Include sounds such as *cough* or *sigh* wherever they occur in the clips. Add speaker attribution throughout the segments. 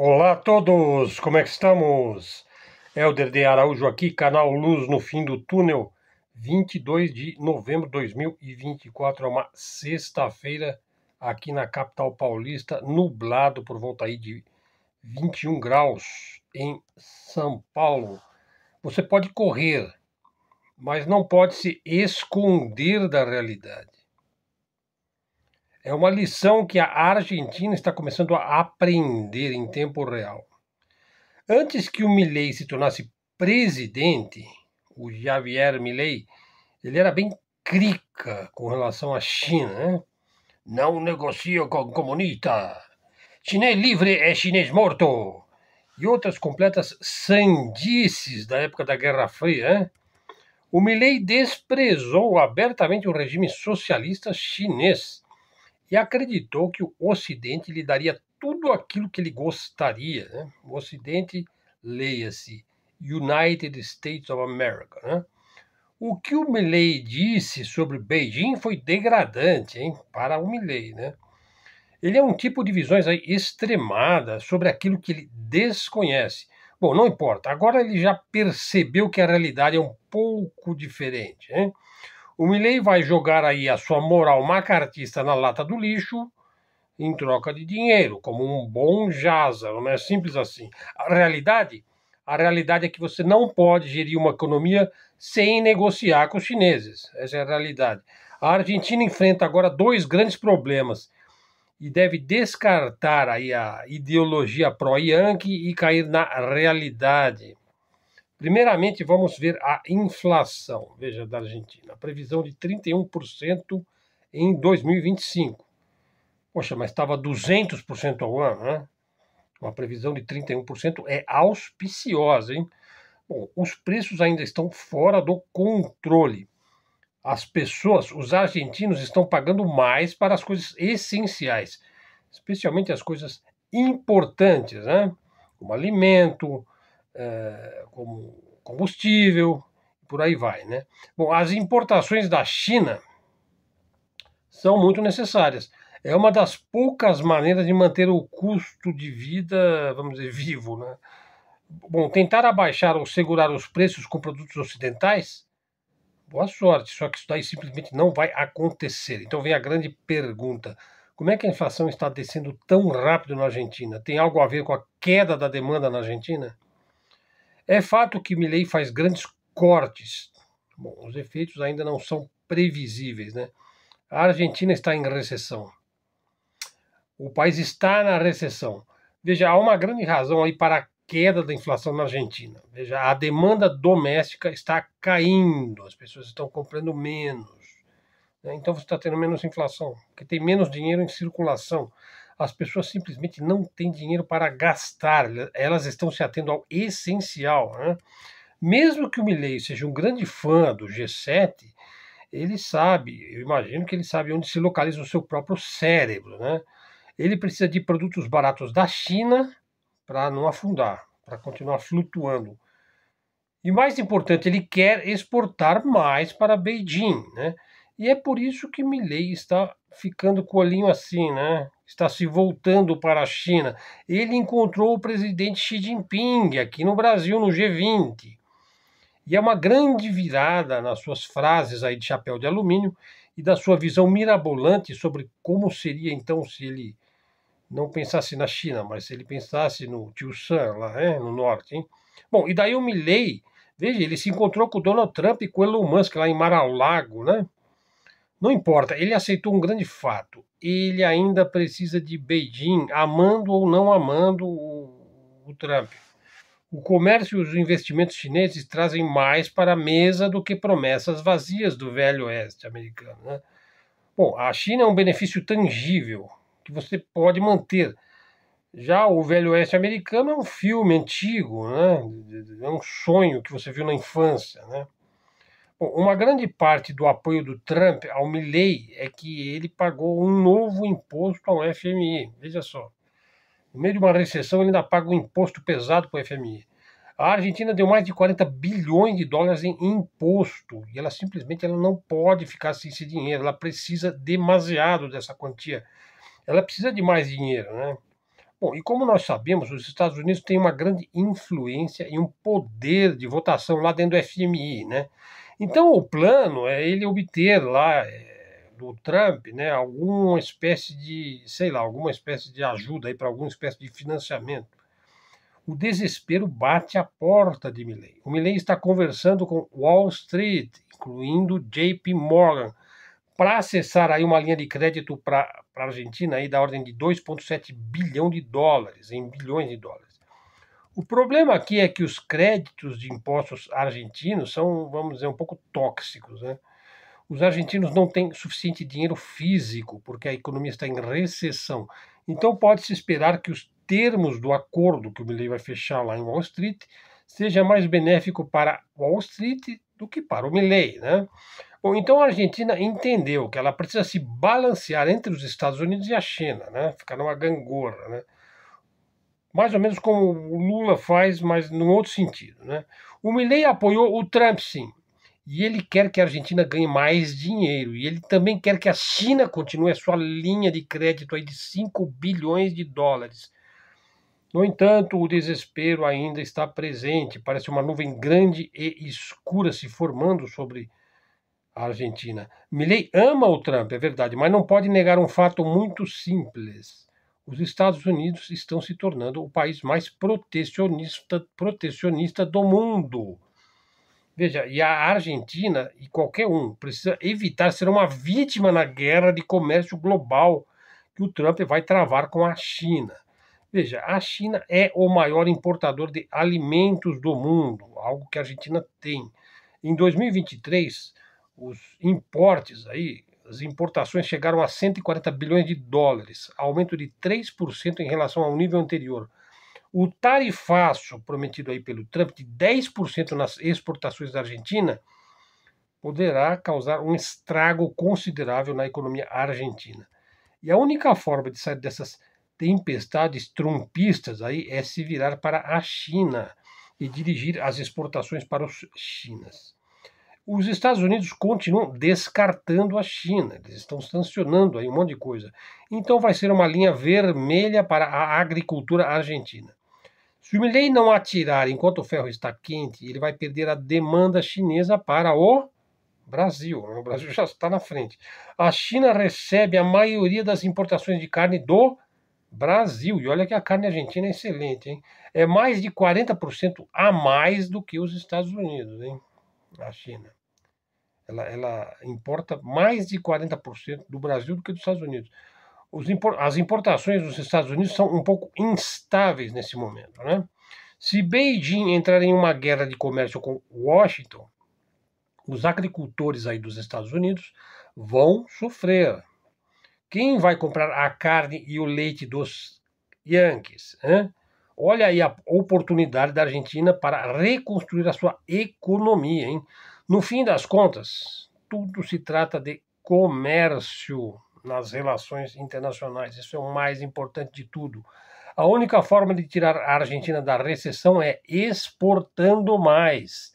Speaker 1: Olá a todos, como é que estamos? Helder de Araújo aqui, canal Luz no Fim do Túnel, 22 de novembro de 2024, é uma sexta-feira aqui na capital paulista, nublado por volta aí de 21 graus em São Paulo. Você pode correr, mas não pode se esconder da realidade. É uma lição que a Argentina está começando a aprender em tempo real. Antes que o Milei se tornasse presidente, o Javier Milei, ele era bem crica com relação à China, né? Não negocio com comunista. Chinês livre é chinês morto. E outras completas sandices da época da Guerra Fria, né? O Milley desprezou abertamente o regime socialista chinês e acreditou que o Ocidente lhe daria tudo aquilo que ele gostaria. Né? O Ocidente, leia-se, United States of America. Né? O que o Milley disse sobre Beijing foi degradante hein? para o Milley. Né? Ele é um tipo de visões extremada sobre aquilo que ele desconhece. Bom, não importa, agora ele já percebeu que a realidade é um pouco diferente. Hein? O Milley vai jogar aí a sua moral macartista na lata do lixo em troca de dinheiro, como um bom jaza, não é simples assim. A realidade, a realidade é que você não pode gerir uma economia sem negociar com os chineses. Essa é a realidade. A Argentina enfrenta agora dois grandes problemas e deve descartar aí a ideologia pró-Yankee e cair na realidade. Primeiramente, vamos ver a inflação, veja, da Argentina. A previsão de 31% em 2025. Poxa, mas estava 200% ao ano, né? Uma previsão de 31% é auspiciosa, hein? Bom, os preços ainda estão fora do controle. As pessoas, os argentinos, estão pagando mais para as coisas essenciais, especialmente as coisas importantes, né? Como alimento, é, como combustível, por aí vai, né? Bom, as importações da China são muito necessárias. É uma das poucas maneiras de manter o custo de vida, vamos dizer, vivo, né? Bom, tentar abaixar ou segurar os preços com produtos ocidentais, boa sorte, só que isso daí simplesmente não vai acontecer. Então vem a grande pergunta: como é que a inflação está descendo tão rápido na Argentina? Tem algo a ver com a queda da demanda na Argentina? É fato que Milley faz grandes cortes. Bom, os efeitos ainda não são previsíveis, né? A Argentina está em recessão. O país está na recessão. Veja, há uma grande razão aí para a queda da inflação na Argentina. Veja, a demanda doméstica está caindo, as pessoas estão comprando menos. Né? Então você está tendo menos inflação, porque tem menos dinheiro em circulação as pessoas simplesmente não têm dinheiro para gastar, elas estão se atendo ao essencial. Né? Mesmo que o Milley seja um grande fã do G7, ele sabe, eu imagino que ele sabe onde se localiza o seu próprio cérebro. Né? Ele precisa de produtos baratos da China para não afundar, para continuar flutuando. E mais importante, ele quer exportar mais para Beijing, né? E é por isso que Milley está ficando com o olhinho assim, né? Está se voltando para a China. Ele encontrou o presidente Xi Jinping aqui no Brasil, no G20. E é uma grande virada nas suas frases aí de chapéu de alumínio e da sua visão mirabolante sobre como seria então se ele não pensasse na China, mas se ele pensasse no Tio Sam, lá né? no norte. Hein? Bom, e daí o Milley, veja, ele se encontrou com o Donald Trump e com o Elon Musk lá em Mar-a-Lago, né? Não importa, ele aceitou um grande fato. Ele ainda precisa de Beijing, amando ou não amando o, o Trump. O comércio e os investimentos chineses trazem mais para a mesa do que promessas vazias do velho oeste americano. Né? Bom, a China é um benefício tangível que você pode manter. Já o Velho Oeste americano é um filme antigo, né? é um sonho que você viu na infância. Né? Bom, uma grande parte do apoio do Trump ao Milley é que ele pagou um novo imposto ao FMI. Veja só. No meio de uma recessão, ele ainda paga um imposto pesado para o FMI. A Argentina deu mais de 40 bilhões de dólares em imposto e ela simplesmente ela não pode ficar sem esse dinheiro. Ela precisa demasiado dessa quantia. Ela precisa de mais dinheiro, né? Bom, e como nós sabemos, os Estados Unidos têm uma grande influência e um poder de votação lá dentro do FMI, né? Então o plano é ele obter lá eh, do Trump, né, alguma espécie de, sei lá, alguma espécie de ajuda aí para alguma espécie de financiamento. O desespero bate à porta de Milley. O Milley está conversando com Wall Street, incluindo JP Morgan, para acessar aí uma linha de crédito para a Argentina aí da ordem de 2,7 bilhão de dólares, em bilhões de dólares. O problema aqui é que os créditos de impostos argentinos são, vamos dizer, um pouco tóxicos. Né? Os argentinos não têm suficiente dinheiro físico, porque a economia está em recessão. Então, pode-se esperar que os termos do acordo que o Milley vai fechar lá em Wall Street seja mais benéfico para Wall Street do que para o Milley, né? Bom, então a Argentina entendeu que ela precisa se balancear entre os Estados Unidos e a China, né? Ficar numa gangorra, né? mais ou menos como o Lula faz, mas num outro sentido. Né? O Milley apoiou o Trump, sim. E ele quer que a Argentina ganhe mais dinheiro. E ele também quer que a China continue a sua linha de crédito aí de 5 bilhões de dólares. No entanto, o desespero ainda está presente. Parece uma nuvem grande e escura se formando sobre a Argentina. Milley ama o Trump, é verdade, mas não pode negar um fato muito simples os Estados Unidos estão se tornando o país mais protecionista, protecionista do mundo. Veja, e a Argentina e qualquer um precisa evitar ser uma vítima na guerra de comércio global que o Trump vai travar com a China. Veja, a China é o maior importador de alimentos do mundo, algo que a Argentina tem. Em 2023, os importes aí as importações chegaram a 140 bilhões de dólares, aumento de 3% em relação ao nível anterior. O tarifaço prometido aí pelo Trump de 10% nas exportações da Argentina poderá causar um estrago considerável na economia argentina. E a única forma de sair dessas tempestades trumpistas aí é se virar para a China e dirigir as exportações para os chinas os Estados Unidos continuam descartando a China, eles estão sancionando aí um monte de coisa. Então vai ser uma linha vermelha para a agricultura argentina. Se o Milley não atirar enquanto o ferro está quente, ele vai perder a demanda chinesa para o Brasil. O Brasil já está na frente. A China recebe a maioria das importações de carne do Brasil. E olha que a carne argentina é excelente, hein? É mais de 40% a mais do que os Estados Unidos, hein? A China. Ela, ela importa mais de 40% do Brasil do que dos Estados Unidos. as importações dos Estados Unidos são um pouco instáveis nesse momento. Né? Se Beijing entrar em uma guerra de comércio com Washington, os agricultores aí dos Estados Unidos vão sofrer. Quem vai comprar a carne e o leite dos Yankees? Hein? Olha aí a oportunidade da Argentina para reconstruir a sua economia, hein? No fim das contas, tudo se trata de comércio nas relações internacionais. Isso é o mais importante de tudo. A única forma de tirar a Argentina da recessão é exportando mais.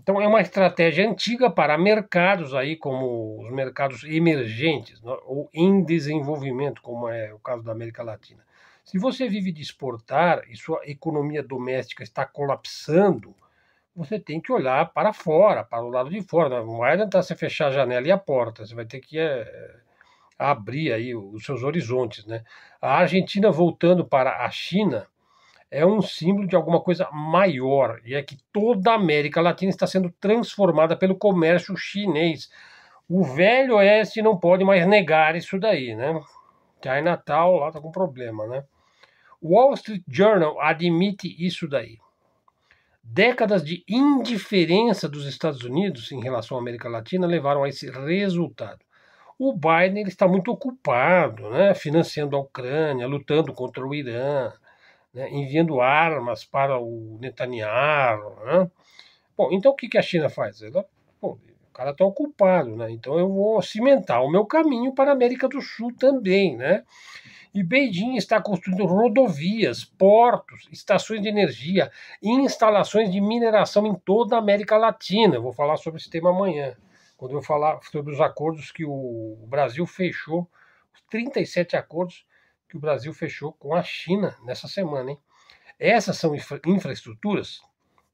Speaker 1: Então é uma estratégia antiga para mercados aí como os mercados emergentes né, ou em desenvolvimento, como é o caso da América Latina. Se você vive de exportar e sua economia doméstica está colapsando, você tem que olhar para fora, para o lado de fora. Né? Não vai adiantar você fechar a janela e a porta, você vai ter que é, abrir aí os seus horizontes. Né? A Argentina voltando para a China é um símbolo de alguma coisa maior, e é que toda a América Latina está sendo transformada pelo comércio chinês. O velho oeste não pode mais negar isso daí, né? Chinatown lá tá com problema, né? Wall Street Journal admite isso daí. Décadas de indiferença dos Estados Unidos em relação à América Latina levaram a esse resultado. O Biden ele está muito ocupado, né, financiando a Ucrânia, lutando contra o Irã, né, enviando armas para o Netanyahu. Né. Bom, então o que, que a China faz? Ela, bom, o cara está ocupado, né, então eu vou cimentar o meu caminho para a América do Sul também. Né. E Beijing está construindo rodovias, portos, estações de energia e instalações de mineração em toda a América Latina. Eu vou falar sobre esse tema amanhã, quando eu falar sobre os acordos que o Brasil fechou, os 37 acordos que o Brasil fechou com a China nessa semana. Hein? Essas são infra infraestruturas,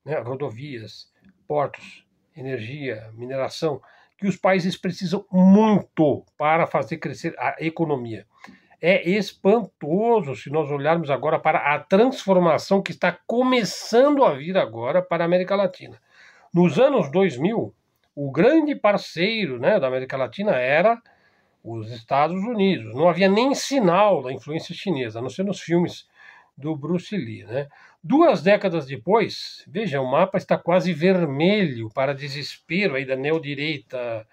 Speaker 1: né, rodovias, portos, energia, mineração, que os países precisam muito para fazer crescer a economia é espantoso se nós olharmos agora para a transformação que está começando a vir agora para a América Latina. Nos anos 2000, o grande parceiro né, da América Latina era os Estados Unidos. Não havia nem sinal da influência chinesa, a não ser nos filmes do Bruce Lee. Né? Duas décadas depois, veja, o mapa está quase vermelho para desespero aí da neodireita direita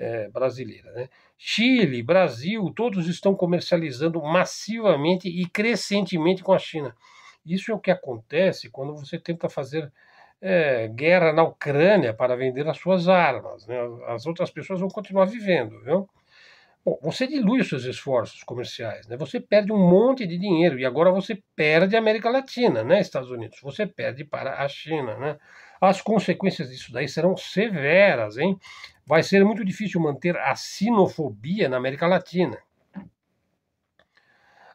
Speaker 1: é, brasileira. Né? Chile, Brasil, todos estão comercializando massivamente e crescentemente com a China. Isso é o que acontece quando você tenta fazer é, guerra na Ucrânia para vender as suas armas. Né? As outras pessoas vão continuar vivendo, viu? Bom, você dilui seus esforços comerciais, né? Você perde um monte de dinheiro e agora você perde a América Latina, né? Estados Unidos. Você perde para a China, né? As consequências disso daí serão severas, hein? Vai ser muito difícil manter a sinofobia na América Latina.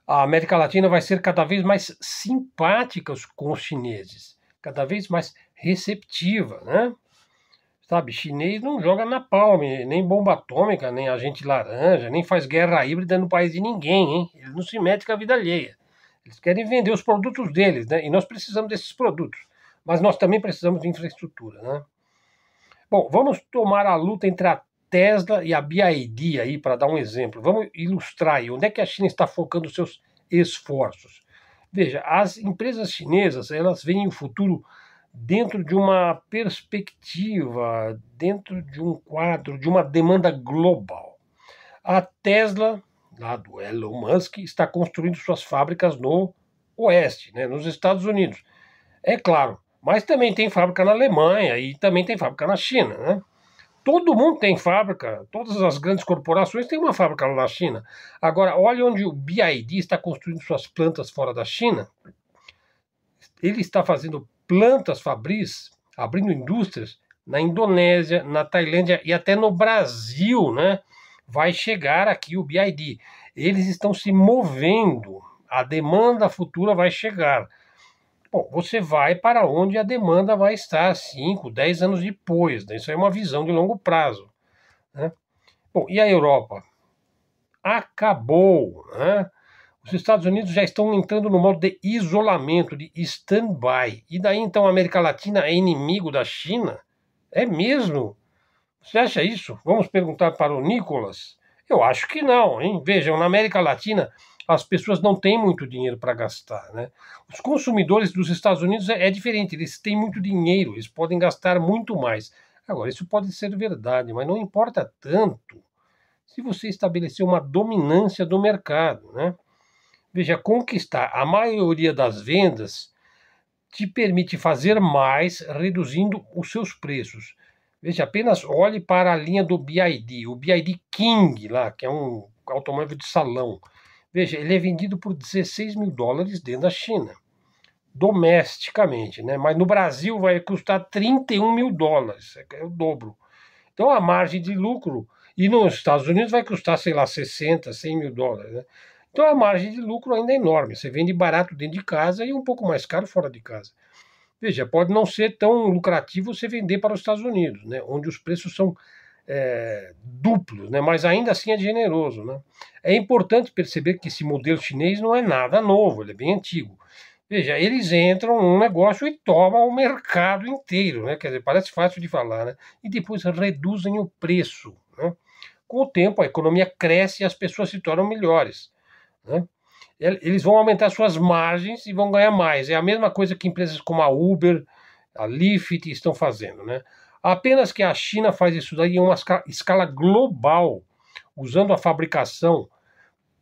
Speaker 1: A América Latina vai ser cada vez mais simpática com os chineses, cada vez mais receptiva, né? Sabe, chinês não joga na palma, nem bomba atômica, nem agente laranja, nem faz guerra híbrida no país de ninguém, hein? Eles não se metem com a vida alheia. Eles querem vender os produtos deles, né? E nós precisamos desses produtos mas nós também precisamos de infraestrutura, né? Bom, vamos tomar a luta entre a Tesla e a BID aí para dar um exemplo. Vamos ilustrar aí onde é que a China está focando seus esforços. Veja, as empresas chinesas, elas veem o futuro dentro de uma perspectiva, dentro de um quadro, de uma demanda global. A Tesla, lá do Elon Musk, está construindo suas fábricas no Oeste, né, nos Estados Unidos. É claro, mas também tem fábrica na Alemanha e também tem fábrica na China, né? Todo mundo tem fábrica, todas as grandes corporações têm uma fábrica lá na China. Agora, olha onde o BID está construindo suas plantas fora da China. Ele está fazendo plantas fabris, abrindo indústrias na Indonésia, na Tailândia e até no Brasil, né? Vai chegar aqui o BID. Eles estão se movendo, a demanda futura vai chegar. Bom, você vai para onde a demanda vai estar 5, 10 anos depois. Né? Isso é uma visão de longo prazo. Né? Bom, e a Europa? Acabou. Né? Os Estados Unidos já estão entrando no modo de isolamento, de stand-by. E daí então a América Latina é inimigo da China? É mesmo? Você acha isso? Vamos perguntar para o Nicolas. Eu acho que não, hein? Vejam, na América Latina, as pessoas não têm muito dinheiro para gastar. Né? Os consumidores dos Estados Unidos é, é, diferente, eles têm muito dinheiro, eles podem gastar muito mais. Agora, isso pode ser verdade, mas não importa tanto se você estabelecer uma dominância do mercado. Né? Veja, conquistar a maioria das vendas te permite fazer mais reduzindo os seus preços. Veja, apenas olhe para a linha do BID, o BID King lá, que é um automóvel de salão. Veja, ele é vendido por 16 mil dólares dentro da China, domesticamente, né? Mas no Brasil vai custar 31 mil dólares, é, é o dobro. Então a margem de lucro, e nos Estados Unidos vai custar, sei lá, 60, 100 mil dólares, né? Então a margem de lucro ainda é enorme. Você vende barato dentro de casa e um pouco mais caro fora de casa. Veja, pode não ser tão lucrativo você vender para os Estados Unidos, né? Onde os preços são é, duplos, né? mas ainda assim é generoso. Né? É importante perceber que esse modelo chinês não é nada novo, ele é bem antigo. Veja, eles entram num negócio e tomam o mercado inteiro, né? quer dizer, parece fácil de falar, né? e depois reduzem o preço. Né? Com o tempo, a economia cresce e as pessoas se tornam melhores. Né? Eles vão aumentar suas margens e vão ganhar mais. É a mesma coisa que empresas como a Uber, a Lyft estão fazendo. Né? Apenas que a China faz isso daí em uma escala global, usando a fabricação,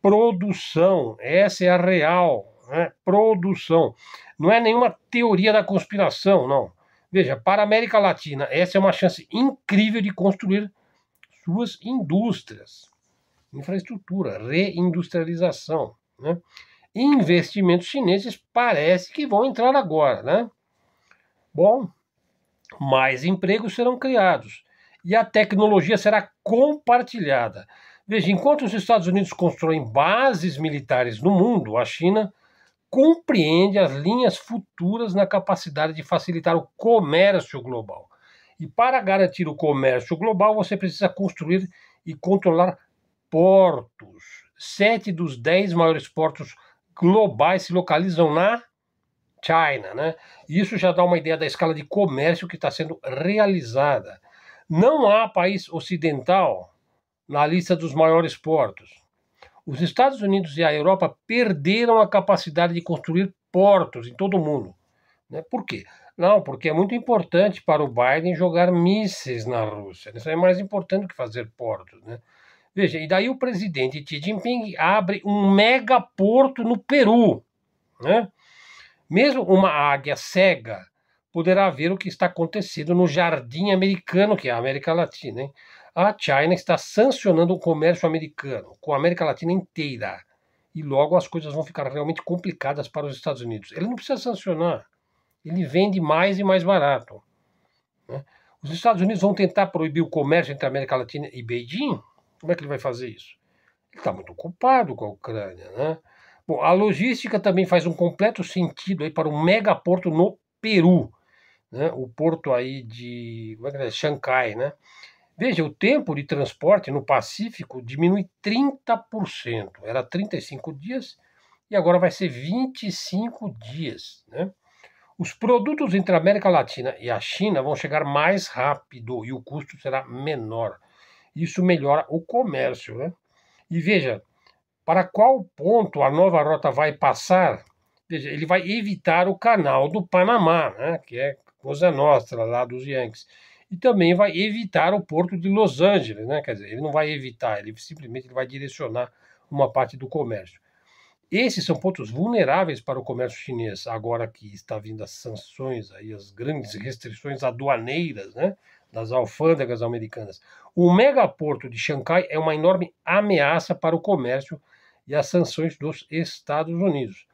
Speaker 1: produção, essa é a real, né? produção. Não é nenhuma teoria da conspiração, não. Veja, para a América Latina, essa é uma chance incrível de construir suas indústrias, infraestrutura, reindustrialização. Né? investimentos chineses parece que vão entrar agora, né? Bom, mais empregos serão criados e a tecnologia será compartilhada. Veja, enquanto os Estados Unidos constroem bases militares no mundo, a China compreende as linhas futuras na capacidade de facilitar o comércio global. E para garantir o comércio global, você precisa construir e controlar portos. Sete dos dez maiores portos globais se localizam na China, né? Isso já dá uma ideia da escala de comércio que está sendo realizada. Não há país ocidental na lista dos maiores portos. Os Estados Unidos e a Europa perderam a capacidade de construir portos em todo o mundo. Né? Por quê? Não, porque é muito importante para o Biden jogar mísseis na Rússia. Isso é mais importante que fazer portos. Né? Veja, e daí o presidente Xi Jinping abre um megaporto no Peru. Né? Mesmo uma águia cega poderá ver o que está acontecendo no jardim americano, que é a América Latina. Hein? A China está sancionando o comércio americano com a América Latina inteira. E logo as coisas vão ficar realmente complicadas para os Estados Unidos. Ele não precisa sancionar. Ele vende mais e mais barato. Né? Os Estados Unidos vão tentar proibir o comércio entre a América Latina e Beijing? Como é que ele vai fazer isso? Ele está muito ocupado com a Ucrânia, né? Bom, a logística também faz um completo sentido aí para um megaporto no Peru, né? o porto aí de como é que é? Xangai, né? Veja, o tempo de transporte no Pacífico diminui 30%, era 35 dias e agora vai ser 25 dias, né? Os produtos entre a América Latina e a China vão chegar mais rápido e o custo será menor. Isso melhora o comércio, né? E veja, para qual ponto a nova rota vai passar, ele vai evitar o canal do Panamá, né, que é coisa nossa lá dos Yankees, e também vai evitar o porto de Los Angeles, né, quer dizer, ele não vai evitar, ele simplesmente vai direcionar uma parte do comércio. Esses são pontos vulneráveis para o comércio chinês, agora que está vindo as sanções, aí, as grandes restrições aduaneiras né, das alfândegas americanas. O megaporto de Xangai é uma enorme ameaça para o comércio e as sanções dos Estados Unidos.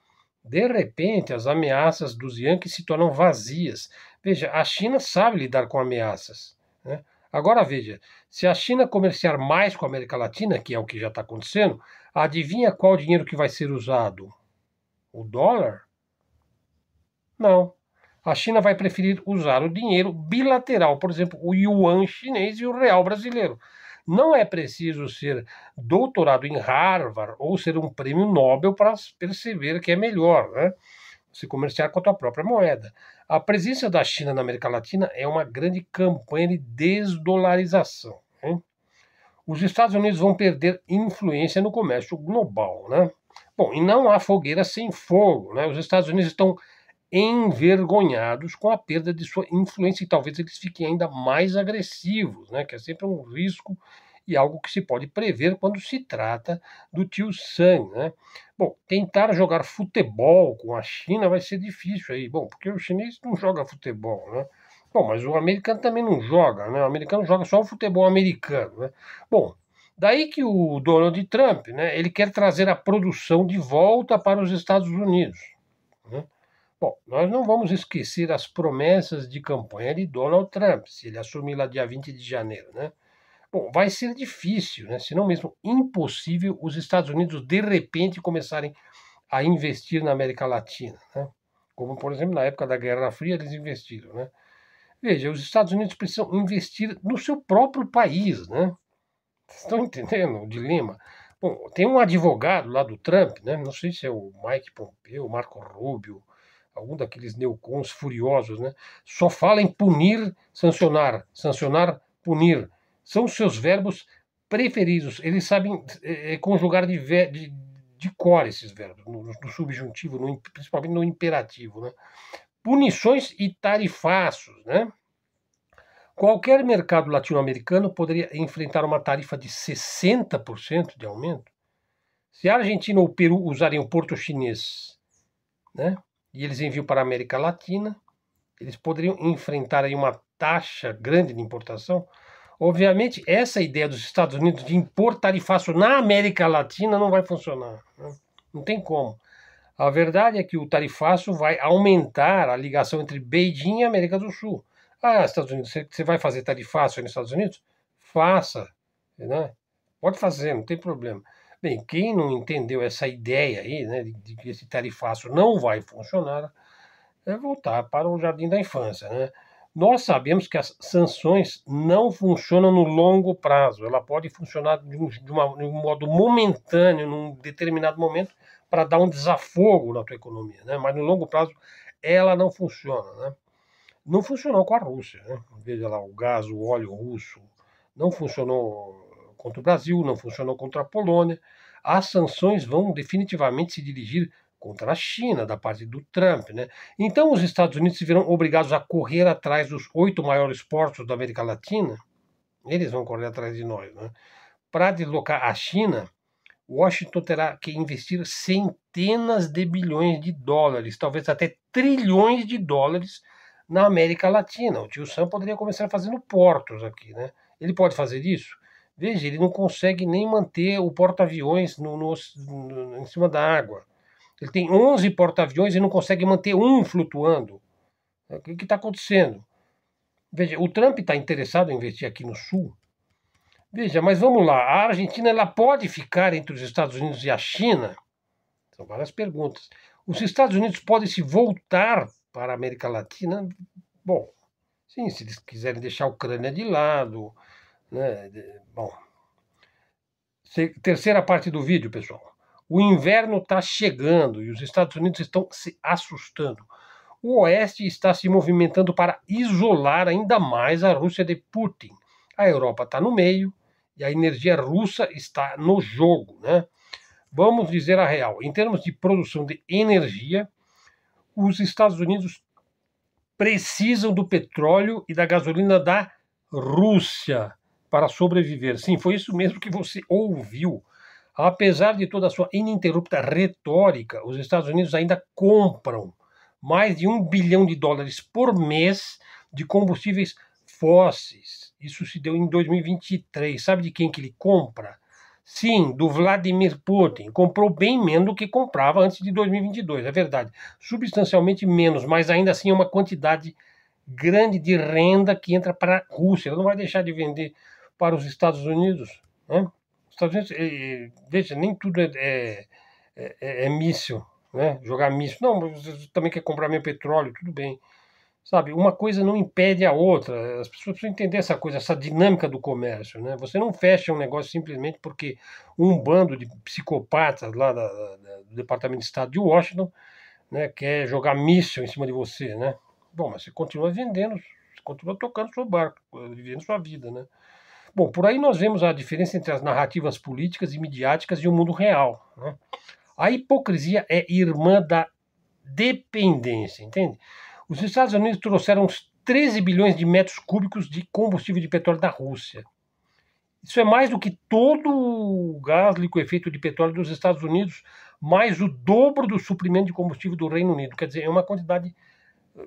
Speaker 1: De repente, as ameaças dos Yankees se tornam vazias. Veja, a China sabe lidar com ameaças. Né? Agora veja, se a China comerciar mais com a América Latina, que é o que já está acontecendo, adivinha qual dinheiro que vai ser usado? O dólar? Não. A China vai preferir usar o dinheiro bilateral, por exemplo, o yuan chinês e o real brasileiro. Não é preciso ser doutorado em Harvard ou ser um prêmio Nobel para perceber que é melhor, né? se comerciar com a tua própria moeda. A presença da China na América Latina é uma grande campanha de desdolarização. Os Estados Unidos vão perder influência no comércio global. Né? Bom, e não há fogueira sem fogo. Né? Os Estados Unidos estão envergonhados com a perda de sua influência e talvez eles fiquem ainda mais agressivos, né? que é sempre um risco e algo que se pode prever quando se trata do tio Sam. Né? Bom, tentar jogar futebol com a China vai ser difícil aí, bom, porque o chinês não joga futebol, né? Bom, mas o americano também não joga, né? O americano joga só o futebol americano, né? Bom, daí que o Donald Trump, né? Ele quer trazer a produção de volta para os Estados Unidos, Bom, nós não vamos esquecer as promessas de campanha de Donald Trump, se ele assumir lá dia 20 de janeiro, né? Bom, vai ser difícil, né? se não mesmo impossível, os Estados Unidos de repente começarem a investir na América Latina, né? Como, por exemplo, na época da Guerra Fria eles investiram, né? Veja, os Estados Unidos precisam investir no seu próprio país, né? estão entendendo o dilema? Bom, tem um advogado lá do Trump, né? Não sei se é o Mike Pompeo, o Marco Rubio, algum daqueles neocons furiosos, né, só fala em punir, sancionar, sancionar, punir. São os seus verbos preferidos. Eles sabem é, é conjugar de, de, de, cor esses verbos, no, no subjuntivo, no, principalmente no imperativo. Né? Punições e tarifaços. Né? Qualquer mercado latino-americano poderia enfrentar uma tarifa de 60% de aumento se a Argentina ou o Peru usarem o porto chinês né, e eles enviam para a América Latina, eles poderiam enfrentar aí uma taxa grande de importação. Obviamente, essa ideia dos Estados Unidos de impor tarifácio na América Latina não vai funcionar. Né? Não tem como. A verdade é que o tarifácio vai aumentar a ligação entre Beijing e América do Sul. Ah, Estados Unidos, você vai fazer tarifácio nos Estados Unidos? Faça. Né? Pode fazer, não tem problema. Bem, quem não entendeu essa ideia aí, né, de que esse tarifaço não vai funcionar, é voltar para o jardim da infância, né? Nós sabemos que as sanções não funcionam no longo prazo. Ela pode funcionar de um, de uma, de um modo momentâneo, num determinado momento, para dar um desafogo na tua economia, né? Mas no longo prazo ela não funciona, né? Não funcionou com a Rússia, né? Veja lá, o gás, o óleo russo, não funcionou contra o Brasil, não funcionou contra a Polônia. As sanções vão definitivamente se dirigir contra a China, da parte do Trump. Né? Então, os Estados Unidos se verão obrigados a correr atrás dos oito maiores portos da América Latina. Eles vão correr atrás de nós. Né? Para deslocar a China, Washington terá que investir centenas de bilhões de dólares, talvez até trilhões de dólares na América Latina. O tio Sam poderia começar fazendo portos aqui. Né? Ele pode fazer isso? Veja, ele não consegue nem manter o porta-aviões no, no, no, em cima da água. Ele tem 11 porta-aviões e não consegue manter um flutuando. É, o que está acontecendo? Veja, o Trump está interessado em investir aqui no Sul. Veja, mas vamos lá. A Argentina ela pode ficar entre os Estados Unidos e a China? São várias perguntas. Os Estados Unidos podem se voltar para a América Latina? Bom, sim, se eles quiserem deixar a Ucrânia de lado, né? Bom. Terceira parte do vídeo, pessoal. O inverno está chegando e os Estados Unidos estão se assustando. O Oeste está se movimentando para isolar ainda mais a Rússia de Putin. A Europa está no meio e a energia russa está no jogo. Né? Vamos dizer a real: em termos de produção de energia, os Estados Unidos precisam do petróleo e da gasolina da Rússia para sobreviver. Sim, foi isso mesmo que você ouviu. Apesar de toda a sua ininterrupta retórica, os Estados Unidos ainda compram mais de um bilhão de dólares por mês de combustíveis fósseis. Isso se deu em 2023. Sabe de quem que ele compra? Sim, do Vladimir Putin. Comprou bem menos do que comprava antes de 2022, é verdade. Substancialmente menos, mas ainda assim é uma quantidade grande de renda que entra para a Rússia. Ela não vai deixar de vender para os Estados Unidos. Né? Estados Unidos, e, veja, nem tudo é, é, é, é, é míssil, né? jogar míssil. Não, você também quer comprar meu petróleo, tudo bem. Sabe, uma coisa não impede a outra. As pessoas precisam entender essa coisa, essa dinâmica do comércio. Né? Você não fecha um negócio simplesmente porque um bando de psicopatas lá da, da, do Departamento de Estado de Washington né, quer jogar míssil em cima de você. Né? Bom, mas você continua vendendo, você continua tocando seu barco, vivendo sua vida. Né? Bom, por aí nós vemos a diferença entre as narrativas políticas e midiáticas e o mundo real. Né? A hipocrisia é irmã da dependência, entende? Os Estados Unidos trouxeram uns 13 bilhões de metros cúbicos de combustível de petróleo da Rússia. Isso é mais do que todo o gás liquefeito de petróleo dos Estados Unidos, mais o dobro do suprimento de combustível do Reino Unido. Quer dizer, é uma quantidade eh,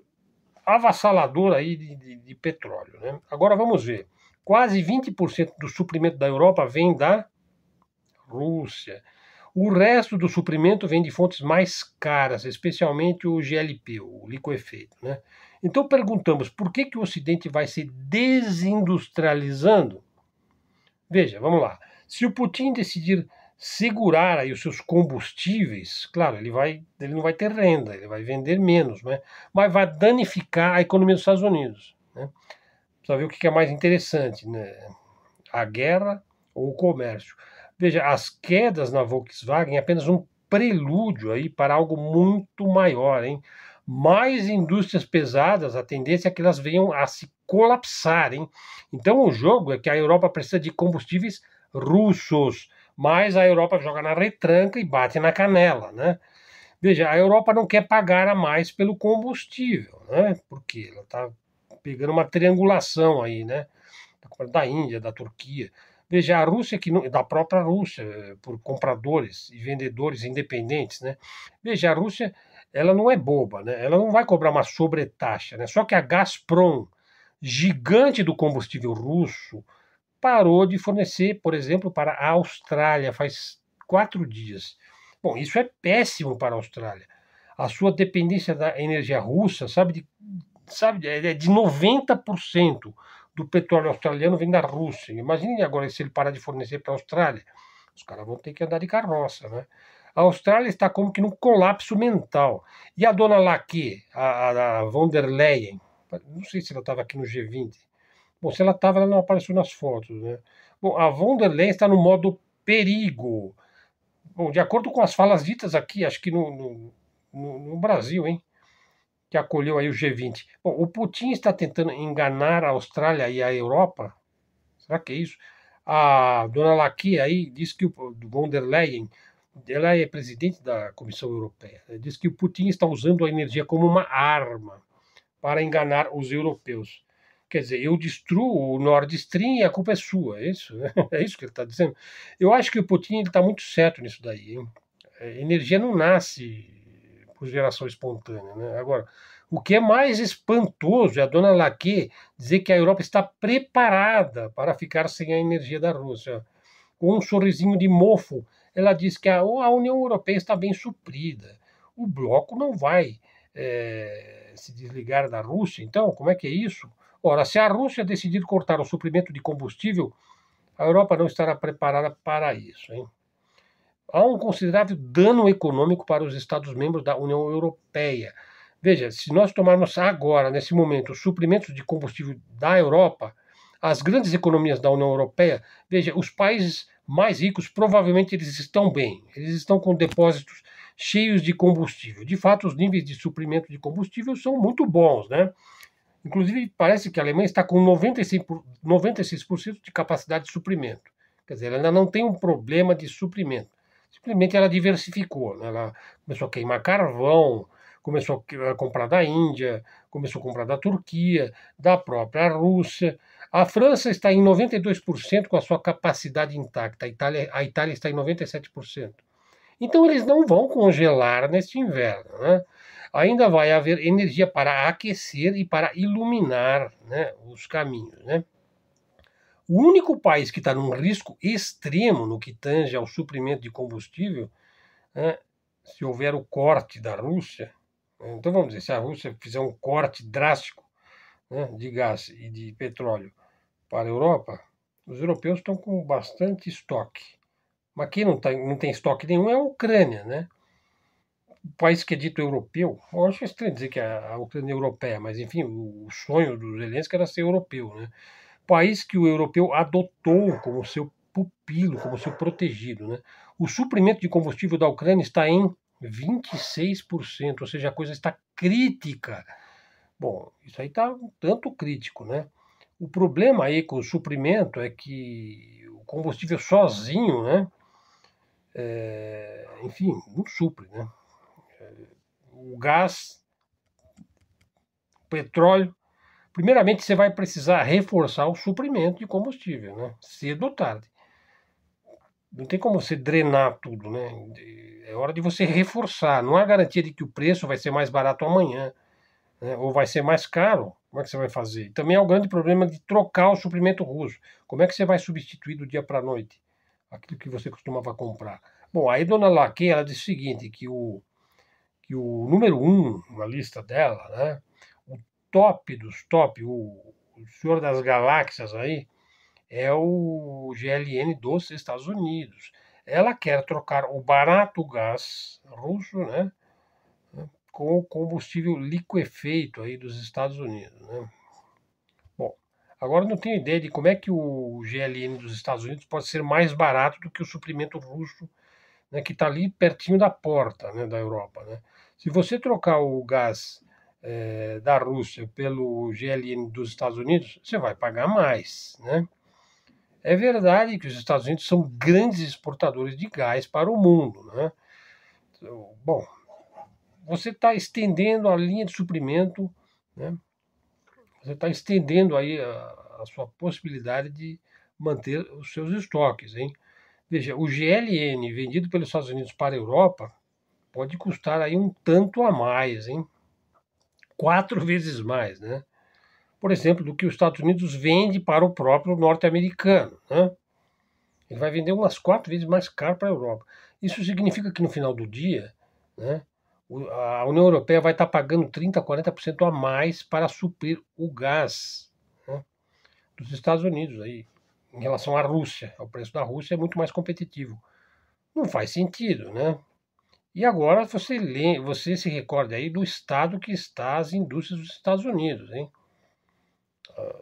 Speaker 1: avassaladora aí de, de, de petróleo. Né? Agora vamos ver. Quase 20% do suprimento da Europa vem da Rússia. O resto do suprimento vem de fontes mais caras, especialmente o GLP, o liquefeito. Né? Então perguntamos por que, que o Ocidente vai se desindustrializando? Veja, vamos lá. Se o Putin decidir segurar aí os seus combustíveis, claro, ele, vai, ele não vai ter renda, ele vai vender menos, né? mas vai danificar a economia dos Estados Unidos. Né? Precisa ver o que é mais interessante, né? A guerra ou o comércio. Veja, as quedas na Volkswagen é apenas um prelúdio aí para algo muito maior, hein? Mais indústrias pesadas, a tendência é que elas venham a se colapsarem hein? Então o jogo é que a Europa precisa de combustíveis russos, mas a Europa joga na retranca e bate na canela, né? Veja, a Europa não quer pagar a mais pelo combustível, né? Porque ela está pegando uma triangulação aí, né? Da Índia, da Turquia. Veja, a Rússia, que não, da própria Rússia, eh, por compradores e vendedores independentes, né? Veja, a Rússia, ela não é boba, né? Ela não vai cobrar uma sobretaxa, né? Só que a Gazprom, gigante do combustível russo, parou de fornecer, por exemplo, para a Austrália faz quatro dias. Bom, isso é péssimo para a Austrália. A sua dependência da energia russa, sabe de sabe, é, é de 90% do petróleo australiano vem da Rússia. Imagine agora se ele parar de fornecer para a Austrália. Os caras vão ter que andar de carroça, né? A Austrália está como que num colapso mental. E a dona Laque, a, a von der Leyen, não sei se ela estava aqui no G20. Bom, se ela estava, ela não apareceu nas fotos, né? Bom, a von der Leyen está no modo perigo. Bom, de acordo com as falas ditas aqui, acho que no, no, no, no Brasil, hein? que acolheu aí o G20. Bom, o Putin está tentando enganar a Austrália e a Europa? Será que é isso? A dona Laqui aí diz que o von der Leyen, ela é presidente da Comissão Europeia, né, diz que o Putin está usando a energia como uma arma para enganar os europeus. Quer dizer, eu destruo o Nord Stream e a culpa é sua, é isso? *laughs* É isso que ele está dizendo? Eu acho que o Putin está muito certo nisso daí. Hein? É, energia não nasce por geração espontânea. Né? Agora, o que é mais espantoso é a dona Laque dizer que a Europa está preparada para ficar sem a energia da Rússia. Com um sorrisinho de mofo, ela diz que a, a União Europeia está bem suprida. O bloco não vai é, se desligar da Rússia. Então, como é que é isso? Ora, se a Rússia decidir cortar o suprimento de combustível, a Europa não estará preparada para isso. Hein? há um considerável dano econômico para os Estados-membros da União Europeia. Veja, se nós tomarmos agora, nesse momento, os suprimentos de combustível da Europa, as grandes economias da União Europeia, veja, os países mais ricos provavelmente eles estão bem, eles estão com depósitos cheios de combustível. De fato, os níveis de suprimento de combustível são muito bons, né? Inclusive, parece que a Alemanha está com 95%, 96% de capacidade de suprimento. Quer dizer, ela ainda não tem um problema de suprimento simplesmente ela diversificou. Né? Ela começou a queimar carvão, começou a comprar da Índia, começou a comprar da Turquia, da própria Rússia. A França está em 92% com a sua capacidade intacta, a Itália, a Itália está em 97%. Então eles não vão congelar neste inverno. Né? Ainda vai haver energia para aquecer e para iluminar né, os caminhos. Né? O único país que está num risco extremo no que tange ao suprimento de combustível, né, se houver o corte da Rússia, né, então vamos dizer, se a Rússia fizer um corte drástico né, de gás e de petróleo para a Europa, os europeus estão com bastante estoque. Mas quem não, tá, não tem estoque nenhum é a Ucrânia, né? O país que é dito europeu, eu acho estranho dizer que a, a Ucrânia é europeia, mas enfim, o, o sonho dos Zelensky era ser europeu, né? país que o europeu adotou como seu pupilo, como seu protegido. Né? O suprimento de combustível da Ucrânia está em 26%, ou seja, a coisa está crítica. Bom, isso aí está um tanto crítico, né? O problema aí com o suprimento é que o combustível sozinho, né? É, enfim, não supre, né? É, o gás, o petróleo Primeiramente, você vai precisar reforçar o suprimento de combustível, né? Cedo ou tarde. Não tem como você drenar tudo, né? É hora de você reforçar. Não há garantia de que o preço vai ser mais barato amanhã, né? ou vai ser mais caro. Como é que você vai fazer? Também é o grande problema de trocar o suprimento russo. Como é que você vai substituir do dia para a noite aquilo que você costumava comprar? Bom, aí Dona Laque, ela diz o seguinte, que o, que o número um na lista dela, né, top dos top, o, o senhor das galáxias aí, é o GLN dos Estados Unidos. Ela quer trocar o barato gás russo, né? com o combustível liquefeito aí dos Estados Unidos, né? Bom, agora não tenho ideia de como é que o GLN dos Estados Unidos pode ser mais barato do que o suprimento russo, né, que está ali pertinho da porta, né, da Europa, né? Se você trocar o gás é, da Rússia pelo GLN dos Estados Unidos, você vai pagar mais, né? É verdade que os Estados Unidos são grandes exportadores de gás para o mundo, né? Bom, você está estendendo a linha de suprimento, né? Você está estendendo aí a, a sua possibilidade de manter os seus estoques, hein? Veja, o GLN vendido pelos Estados Unidos para a Europa pode custar aí um tanto a mais, hein? quatro *laughs* vezes mais, né? por exemplo, do que os Estados Unidos vende para o próprio norte-americano. Né? Ele vai vender umas quatro vezes mais caro para a Europa. Isso significa que no final do dia, né, a União Europeia vai estar tá pagando 30%, 40% a mais para suprir o gás né, dos Estados Unidos aí, em relação à Rússia. O preço da Rússia é muito mais competitivo. Não faz sentido, né? E agora você, lê, você se recorda aí do estado que está as indústrias dos Estados Unidos, hein? Ah,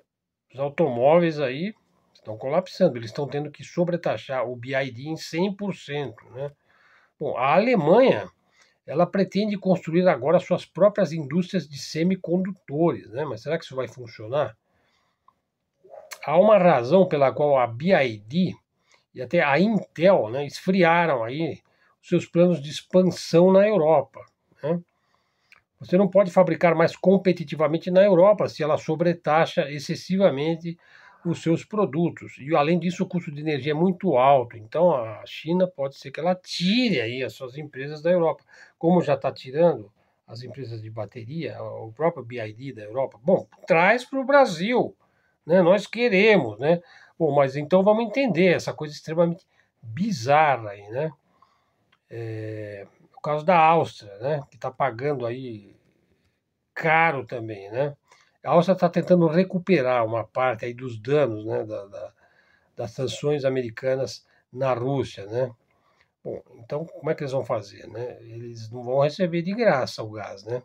Speaker 1: os automóveis aí estão colapsando, eles estão tendo que sobretaxar o BID em 100%, né? Bom, a Alemanha, ela pretende construir agora suas próprias indústrias de semicondutores, né? Mas será que isso vai funcionar? Há uma razão pela qual a BID e até a Intel, né, esfriaram aí seus planos de expansão na Europa. Né? Você não pode fabricar mais competitivamente na Europa se ela sobretaxa excessivamente os seus produtos. E além disso, o custo de energia é muito alto. Então a China pode ser que ela tire aí as suas empresas da Europa, como já está tirando as empresas de bateria, o próprio BID da Europa. Bom, traz para o Brasil, né? Nós queremos, né? Bom, mas então vamos entender essa coisa extremamente bizarra aí, né? É, o caso da Áustria, né, que está pagando aí caro também, né? A Áustria está tentando recuperar uma parte aí dos danos, né, da, da, das sanções americanas na Rússia, né? Bom, então como é que eles vão fazer, né? Eles não vão receber de graça o gás, né?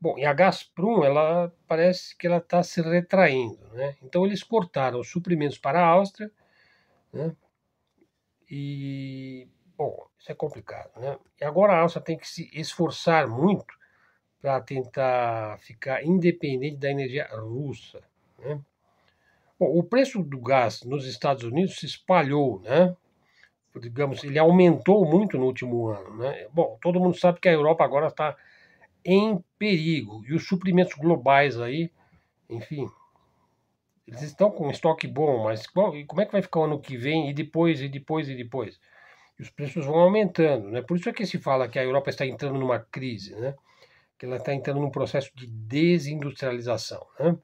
Speaker 1: Bom, e a Gazprom, ela parece que ela está se retraindo, né? Então eles cortaram os suprimentos para a Áustria, né? E Bom, isso é complicado, né? E agora a Áustria tem que se esforçar muito para tentar ficar independente da energia russa, né? Bom, o preço do gás nos Estados Unidos se espalhou, né? Digamos, ele aumentou muito no último ano, né? Bom, todo mundo sabe que a Europa agora está em perigo e os suprimentos globais aí, enfim, eles estão com um estoque bom, mas como é que vai ficar o ano que vem e depois e depois e depois? e os preços vão aumentando. Né? Por isso é que se fala que a Europa está entrando numa crise, né? que ela está entrando num processo de desindustrialização. Né?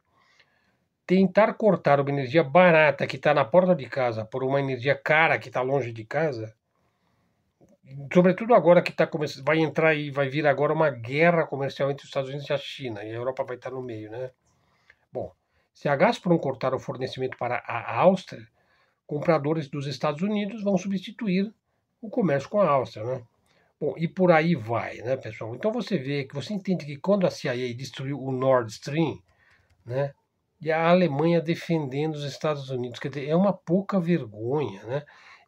Speaker 1: Tentar cortar uma energia barata que está na porta de casa por uma energia cara que está longe de casa, sobretudo agora que tá começando, vai entrar e vai vir agora uma guerra comercial entre os Estados Unidos e a China, e a Europa vai estar tá no meio, né? Bom, se a Gazprom cortar o fornecimento para a Áustria, compradores dos Estados Unidos vão substituir o comércio com a Áustria, né? Bom, e por aí vai, né, pessoal? Então você vê que você entende que quando a CIA destruiu o Nord Stream, né, e a Alemanha defendendo os Estados Unidos, quer dizer, é uma pouca vergonha, né?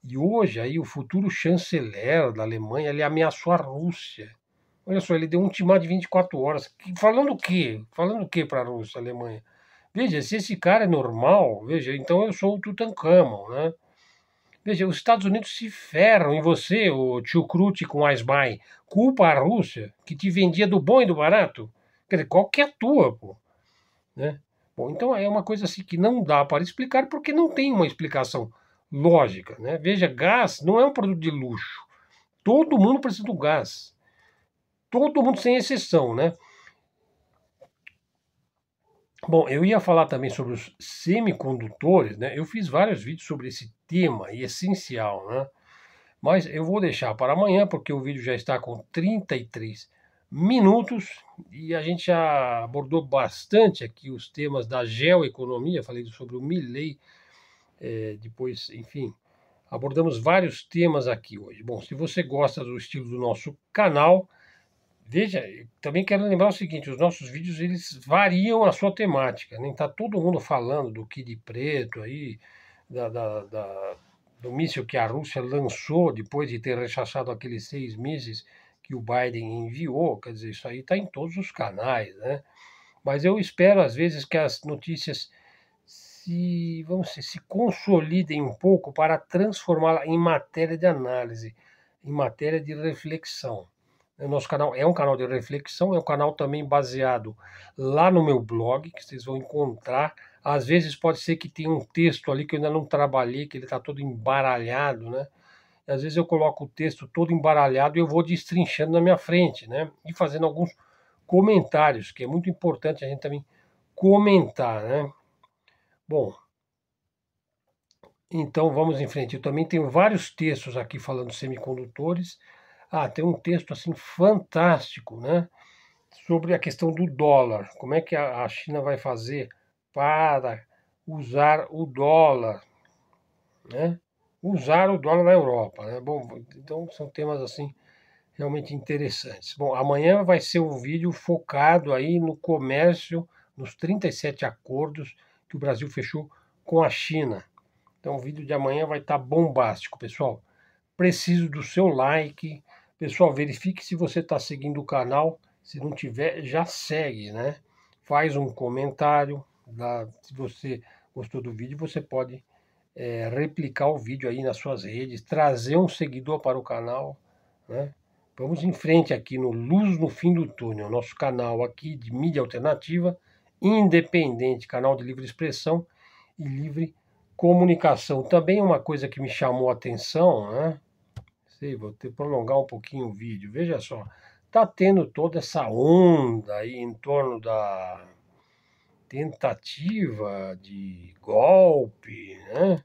Speaker 1: E hoje aí o futuro chanceler da Alemanha, ele ameaçou a Rússia. Olha só, ele deu um ultimato de 24 horas. Falando o quê? Falando o quê para a Rússia, Alemanha? Veja, se esse cara é normal, veja, então eu sou o Tutankhamon, né? Veja, os Estados Unidos se ferram em você, o tio Crute com a Asbai. Culpa a Rússia, que te vendia do bom e do barato. Quer dizer, qual que é a tua, pô? Né? Bom, então é uma coisa assim que não dá para explicar porque não tem uma explicação lógica. Né? Veja, gás não é um produto de luxo. Todo mundo precisa do gás. Todo mundo sem exceção, né? Bom, eu ia falar também sobre os semicondutores, né? Eu fiz vários vídeos sobre esse tema e essencial, né? Mas eu vou deixar para amanhã porque o vídeo já está com 33 minutos e a gente já abordou bastante aqui os temas da geoeconomia, falei sobre o Milley, é, depois, enfim, abordamos vários temas aqui hoje. Bom, se você gosta do estilo do nosso canal, Veja, também quero lembrar o seguinte, os nossos vídeos eles variam a sua temática, nem né? Tá todo mundo falando do Kid Preto aí, da, da, da, do míssil que a Rússia lançou depois de ter rechaçado aqueles seis mísseis que o Biden enviou, quer dizer, isso aí está em todos os canais, né? Mas eu espero às vezes que as notícias se, vamos dizer, se consolidem um pouco para transformá-la em matéria de análise, em matéria de reflexão. É nosso canal é um canal de reflexão, é um canal também baseado lá no meu blog, que vocês vão encontrar. Às vezes pode ser que tenha um texto ali que eu ainda não trabalhei, que ele está todo embaralhado, né? E às vezes eu coloco o texto todo embaralhado e eu vou destrinchando na minha frente, né? E fazendo alguns comentários, que é muito importante a gente também comentar, né? Bom, então vamos em frente. Eu também tenho vários textos aqui falando semicondutores. Ah, tem um texto assim fantástico, né? Sobre a questão do dólar. Como é que a, China vai fazer para usar o dólar, né? Usar o dólar na Europa, né? Bom, então são temas assim realmente interessantes. Bom, amanhã vai ser um vídeo focado aí no comércio, nos 37 acordos que o Brasil fechou com a China. Então o vídeo de amanhã vai estar tá bombástico, pessoal. Preciso do seu like, Pessoal, verifique se você está seguindo o canal. Se não tiver, já segue, né? Faz um comentário. se você gostou do vídeo, você pode é, replicar o vídeo aí nas suas redes, trazer um seguidor para o canal, né? Vamos em frente aqui no Luz no Fim do Túnel, nosso canal aqui de mídia alternativa, independente, canal de livre expressão e livre comunicação. Também uma coisa que me chamou a atenção, né? sei, vou ter prolongar um pouquinho o vídeo. Veja só, tá tendo toda essa onda aí em torno da tentativa de golpe, né?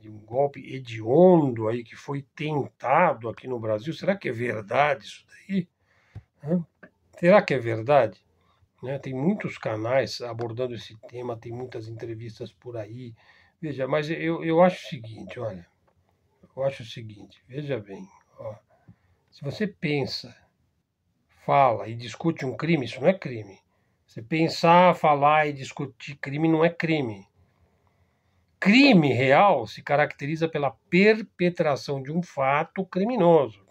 Speaker 1: De um golpe hediondo aí que foi tentado aqui no Brasil. Será que é verdade isso daí? Hã? Será que é verdade? Né? Tem muitos canais abordando esse tema, tem muitas entrevistas por aí. Veja, mas eu, eu acho o seguinte, olha eu acho o seguinte: veja bem, ó, se você pensa, fala e discute um crime, isso não é crime. Você pensar, falar e discutir crime não é crime. Crime real se caracteriza pela perpetração de um fato criminoso,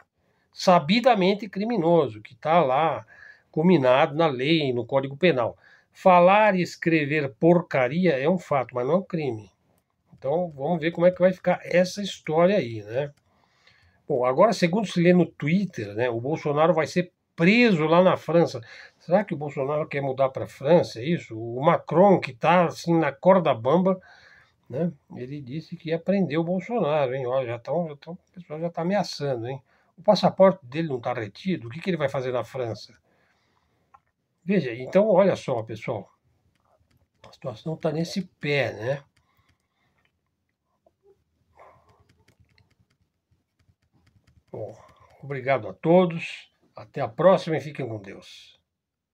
Speaker 1: sabidamente criminoso, que está lá combinado na lei, no Código Penal. Falar e escrever porcaria é um fato, mas não é um crime. Então vamos ver como é que vai ficar essa história aí, né? Bom, agora, segundo se lê no Twitter, né, o Bolsonaro vai ser preso lá na França. Será que o Bolsonaro quer mudar para a França? É isso? O Macron, que está assim na corda bamba, né, ele disse que ia prender o Bolsonaro, hein? Olha, já tão, já tão, o pessoal já está ameaçando, hein? O passaporte dele não está retido, o que, que ele vai fazer na França? Veja, então olha só, pessoal, a situação está nesse pé, né? Bom, obrigado a todos. Até a próxima e fiquem com Deus.